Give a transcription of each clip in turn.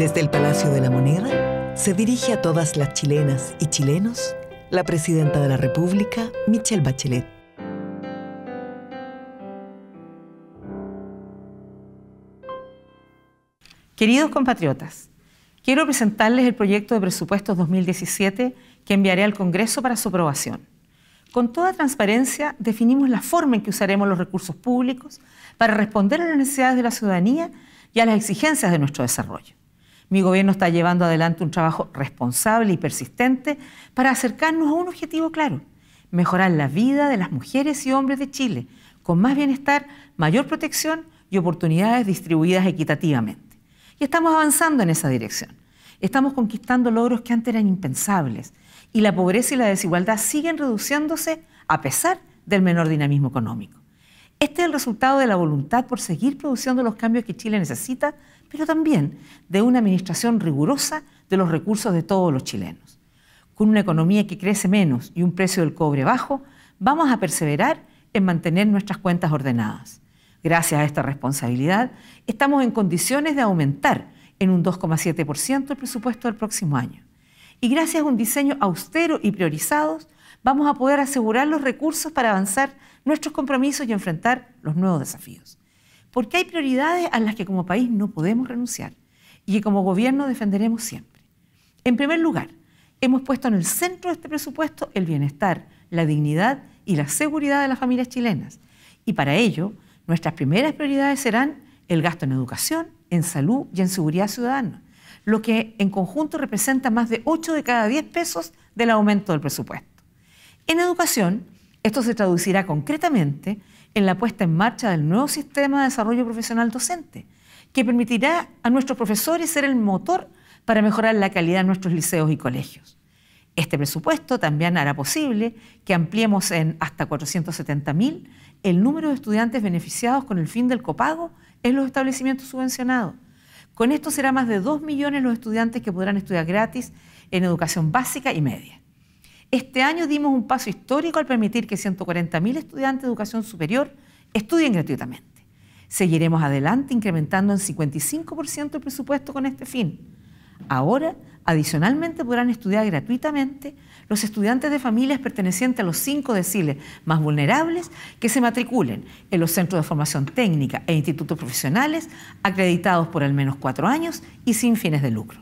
Desde el Palacio de la Moneda se dirige a todas las chilenas y chilenos la presidenta de la República, Michelle Bachelet. Queridos compatriotas, quiero presentarles el proyecto de presupuestos 2017 que enviaré al Congreso para su aprobación. Con toda transparencia definimos la forma en que usaremos los recursos públicos para responder a las necesidades de la ciudadanía y a las exigencias de nuestro desarrollo. Mi gobierno está llevando adelante un trabajo responsable y persistente para acercarnos a un objetivo claro, mejorar la vida de las mujeres y hombres de Chile, con más bienestar, mayor protección y oportunidades distribuidas equitativamente. Y estamos avanzando en esa dirección. Estamos conquistando logros que antes eran impensables y la pobreza y la desigualdad siguen reduciéndose a pesar del menor dinamismo económico. Este es el resultado de la voluntad por seguir produciendo los cambios que Chile necesita pero también de una administración rigurosa de los recursos de todos los chilenos. Con una economía que crece menos y un precio del cobre bajo, vamos a perseverar en mantener nuestras cuentas ordenadas. Gracias a esta responsabilidad, estamos en condiciones de aumentar en un 2,7% el presupuesto del próximo año. Y gracias a un diseño austero y priorizado, vamos a poder asegurar los recursos para avanzar nuestros compromisos y enfrentar los nuevos desafíos porque hay prioridades a las que como país no podemos renunciar y que como gobierno defenderemos siempre. En primer lugar, hemos puesto en el centro de este presupuesto el bienestar, la dignidad y la seguridad de las familias chilenas. Y para ello, nuestras primeras prioridades serán el gasto en educación, en salud y en seguridad ciudadana, lo que en conjunto representa más de 8 de cada 10 pesos del aumento del presupuesto. En educación, esto se traducirá concretamente en la puesta en marcha del nuevo sistema de desarrollo profesional docente, que permitirá a nuestros profesores ser el motor para mejorar la calidad de nuestros liceos y colegios. Este presupuesto también hará posible que ampliemos en hasta 470.000 el número de estudiantes beneficiados con el fin del copago en los establecimientos subvencionados. Con esto será más de 2 millones los estudiantes que podrán estudiar gratis en educación básica y media. Este año dimos un paso histórico al permitir que 140.000 estudiantes de educación superior estudien gratuitamente. Seguiremos adelante incrementando en 55% el presupuesto con este fin. Ahora, adicionalmente, podrán estudiar gratuitamente los estudiantes de familias pertenecientes a los cinco deciles más vulnerables que se matriculen en los centros de formación técnica e institutos profesionales acreditados por al menos cuatro años y sin fines de lucro.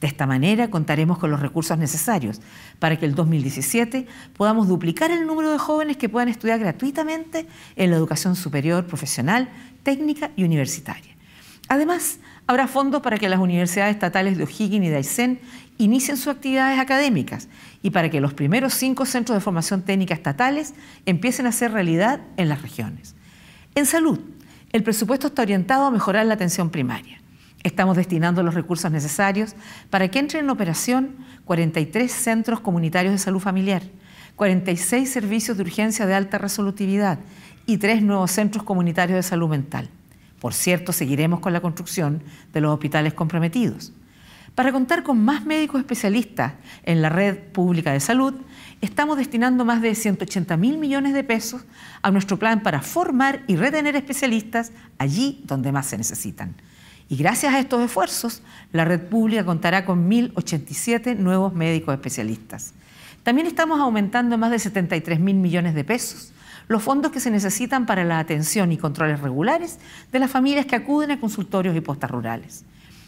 De esta manera contaremos con los recursos necesarios para que el 2017 podamos duplicar el número de jóvenes que puedan estudiar gratuitamente en la educación superior, profesional, técnica y universitaria. Además, habrá fondos para que las universidades estatales de O'Higgins y de Aysén inicien sus actividades académicas y para que los primeros cinco centros de formación técnica estatales empiecen a ser realidad en las regiones. En salud, el presupuesto está orientado a mejorar la atención primaria. Estamos destinando los recursos necesarios para que entren en operación 43 centros comunitarios de salud familiar, 46 servicios de urgencia de alta resolutividad y tres nuevos centros comunitarios de salud mental. Por cierto, seguiremos con la construcción de los hospitales comprometidos. Para contar con más médicos especialistas en la red pública de salud, estamos destinando más de 180 mil millones de pesos a nuestro plan para formar y retener especialistas allí donde más se necesitan. Y gracias a estos esfuerzos, la red pública contará con 1.087 nuevos médicos especialistas. También estamos aumentando en más de 73 mil millones de pesos los fondos que se necesitan para la atención y controles regulares de las familias que acuden a consultorios y postas rurales.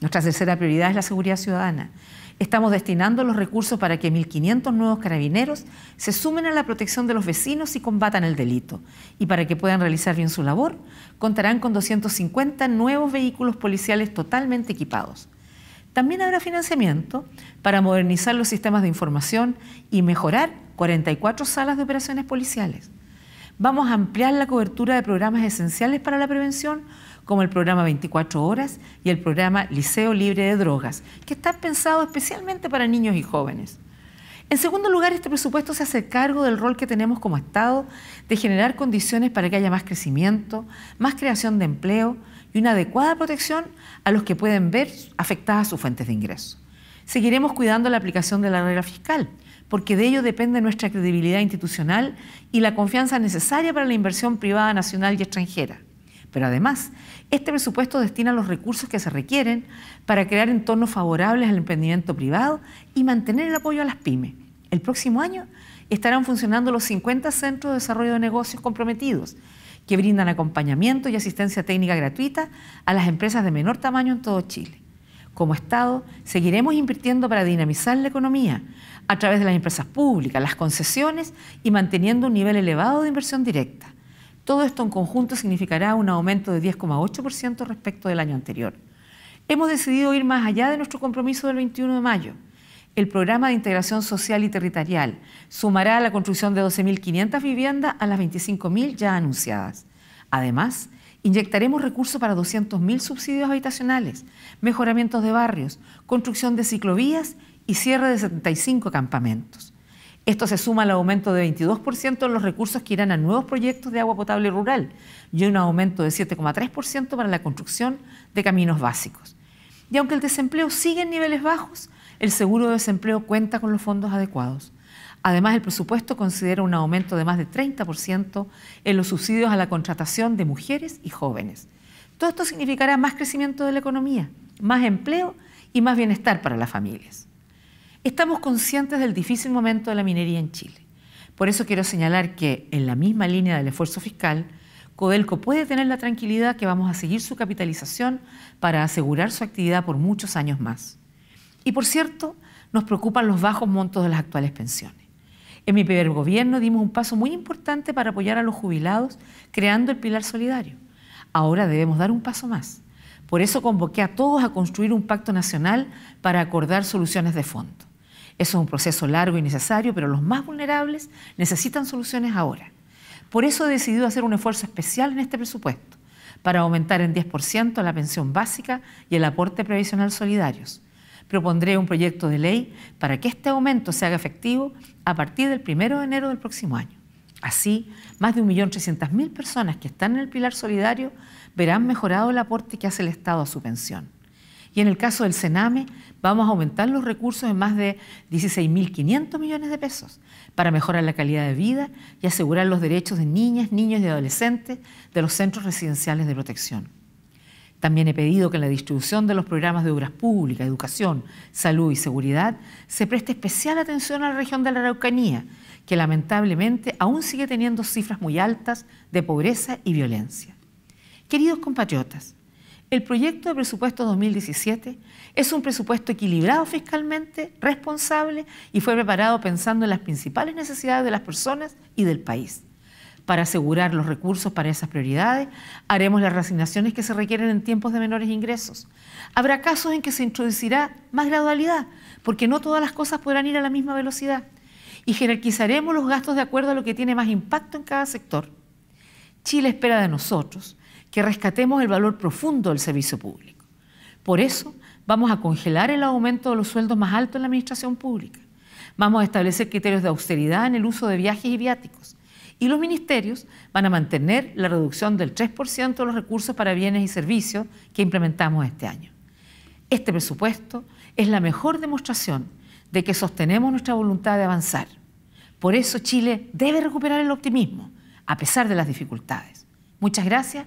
Nuestra tercera prioridad es la seguridad ciudadana. Estamos destinando los recursos para que 1.500 nuevos carabineros se sumen a la protección de los vecinos y combatan el delito. Y para que puedan realizar bien su labor, contarán con 250 nuevos vehículos policiales totalmente equipados. También habrá financiamiento para modernizar los sistemas de información y mejorar 44 salas de operaciones policiales. Vamos a ampliar la cobertura de programas esenciales para la prevención como el programa 24 Horas y el programa Liceo Libre de Drogas, que está pensado especialmente para niños y jóvenes. En segundo lugar, este presupuesto se hace cargo del rol que tenemos como Estado de generar condiciones para que haya más crecimiento, más creación de empleo y una adecuada protección a los que pueden ver afectadas sus fuentes de ingreso. Seguiremos cuidando la aplicación de la regla fiscal, porque de ello depende nuestra credibilidad institucional y la confianza necesaria para la inversión privada nacional y extranjera. Pero además, este presupuesto destina los recursos que se requieren para crear entornos favorables al emprendimiento privado y mantener el apoyo a las pymes. El próximo año estarán funcionando los 50 centros de desarrollo de negocios comprometidos, que brindan acompañamiento y asistencia técnica gratuita a las empresas de menor tamaño en todo Chile. Como Estado, seguiremos invirtiendo para dinamizar la economía a través de las empresas públicas, las concesiones y manteniendo un nivel elevado de inversión directa. Todo esto en conjunto significará un aumento de 10,8% respecto del año anterior. Hemos decidido ir más allá de nuestro compromiso del 21 de mayo. El programa de integración social y territorial sumará la construcción de 12.500 viviendas a las 25.000 ya anunciadas. Además, inyectaremos recursos para 200.000 subsidios habitacionales, mejoramientos de barrios, construcción de ciclovías y cierre de 75 campamentos. Esto se suma al aumento de 22% en los recursos que irán a nuevos proyectos de agua potable rural y un aumento de 7,3% para la construcción de caminos básicos. Y aunque el desempleo sigue en niveles bajos, el seguro de desempleo cuenta con los fondos adecuados. Además, el presupuesto considera un aumento de más de 30% en los subsidios a la contratación de mujeres y jóvenes. Todo esto significará más crecimiento de la economía, más empleo y más bienestar para las familias. Estamos conscientes del difícil momento de la minería en Chile. Por eso quiero señalar que, en la misma línea del esfuerzo fiscal, Codelco puede tener la tranquilidad que vamos a seguir su capitalización para asegurar su actividad por muchos años más. Y por cierto, nos preocupan los bajos montos de las actuales pensiones. En mi primer gobierno dimos un paso muy importante para apoyar a los jubilados creando el pilar solidario. Ahora debemos dar un paso más. Por eso convoqué a todos a construir un pacto nacional para acordar soluciones de fondo. Eso es un proceso largo y necesario, pero los más vulnerables necesitan soluciones ahora. Por eso he decidido hacer un esfuerzo especial en este presupuesto, para aumentar en 10% la pensión básica y el aporte previsional solidarios. Propondré un proyecto de ley para que este aumento se haga efectivo a partir del 1 de enero del próximo año. Así, más de 1.300.000 personas que están en el pilar solidario verán mejorado el aporte que hace el Estado a su pensión. Y en el caso del Sename, vamos a aumentar los recursos en más de 16.500 millones de pesos para mejorar la calidad de vida y asegurar los derechos de niñas, niños y adolescentes de los centros residenciales de protección. También he pedido que en la distribución de los programas de obras públicas, educación, salud y seguridad se preste especial atención a la región de la Araucanía, que lamentablemente aún sigue teniendo cifras muy altas de pobreza y violencia. Queridos compatriotas, el proyecto de presupuesto 2017 es un presupuesto equilibrado fiscalmente, responsable y fue preparado pensando en las principales necesidades de las personas y del país. Para asegurar los recursos para esas prioridades, haremos las reasignaciones que se requieren en tiempos de menores ingresos. Habrá casos en que se introducirá más gradualidad, porque no todas las cosas podrán ir a la misma velocidad. Y jerarquizaremos los gastos de acuerdo a lo que tiene más impacto en cada sector. Chile espera de nosotros que rescatemos el valor profundo del servicio público. Por eso vamos a congelar el aumento de los sueldos más altos en la administración pública. Vamos a establecer criterios de austeridad en el uso de viajes y viáticos. Y los ministerios van a mantener la reducción del 3% de los recursos para bienes y servicios que implementamos este año. Este presupuesto es la mejor demostración de que sostenemos nuestra voluntad de avanzar. Por eso Chile debe recuperar el optimismo, a pesar de las dificultades. Muchas gracias